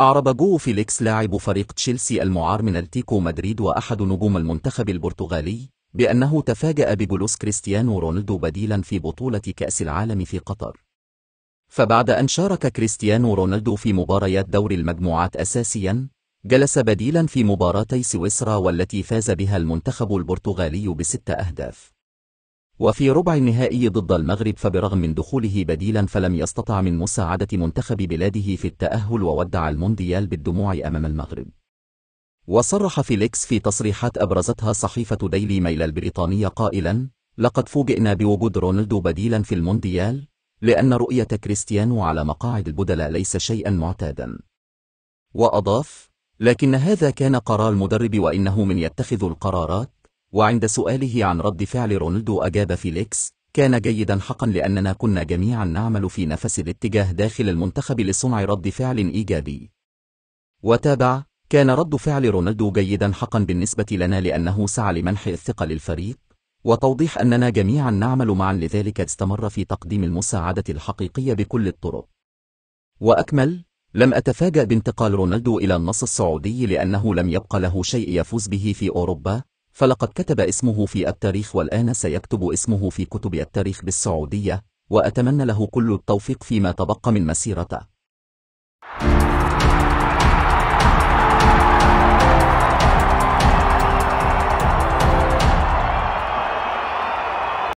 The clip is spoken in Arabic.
أعرب جو فيليكس لاعب فريق تشيلسي المعار من التيكو مدريد وأحد نجوم المنتخب البرتغالي بأنه تفاجأ بجلوس كريستيانو رونالدو بديلا في بطولة كأس العالم في قطر فبعد أن شارك كريستيانو رونالدو في مباريات دور المجموعات أساسيا جلس بديلا في مباراتي سويسرا والتي فاز بها المنتخب البرتغالي بست أهداف وفي ربع النهائي ضد المغرب فبرغم من دخوله بديلا فلم يستطع من مساعدة منتخب بلاده في التأهل وودع المونديال بالدموع أمام المغرب وصرح فيليكس في تصريحات أبرزتها صحيفة ديلي ميل البريطانية قائلا لقد فوجئنا بوجود رونالدو بديلا في المونديال لأن رؤية كريستيانو على مقاعد البدلاء ليس شيئا معتادا وأضاف لكن هذا كان قرار المدرب وإنه من يتخذ القرارات وعند سؤاله عن رد فعل رونالدو أجاب فيليكس كان جيدا حقا لأننا كنا جميعا نعمل في نفس الاتجاه داخل المنتخب لصنع رد فعل إيجابي وتابع كان رد فعل رونالدو جيدا حقا بالنسبة لنا لأنه سعى لمنح الثقة للفريق وتوضيح أننا جميعا نعمل معا لذلك استمر في تقديم المساعدة الحقيقية بكل الطرق وأكمل لم أتفاجأ بانتقال رونالدو إلى النص السعودي لأنه لم يبقى له شيء يفوز به في أوروبا فلقد كتب اسمه في التاريخ والآن سيكتب اسمه في كتب التاريخ بالسعودية وأتمنى له كل التوفيق فيما تبقى من مسيرته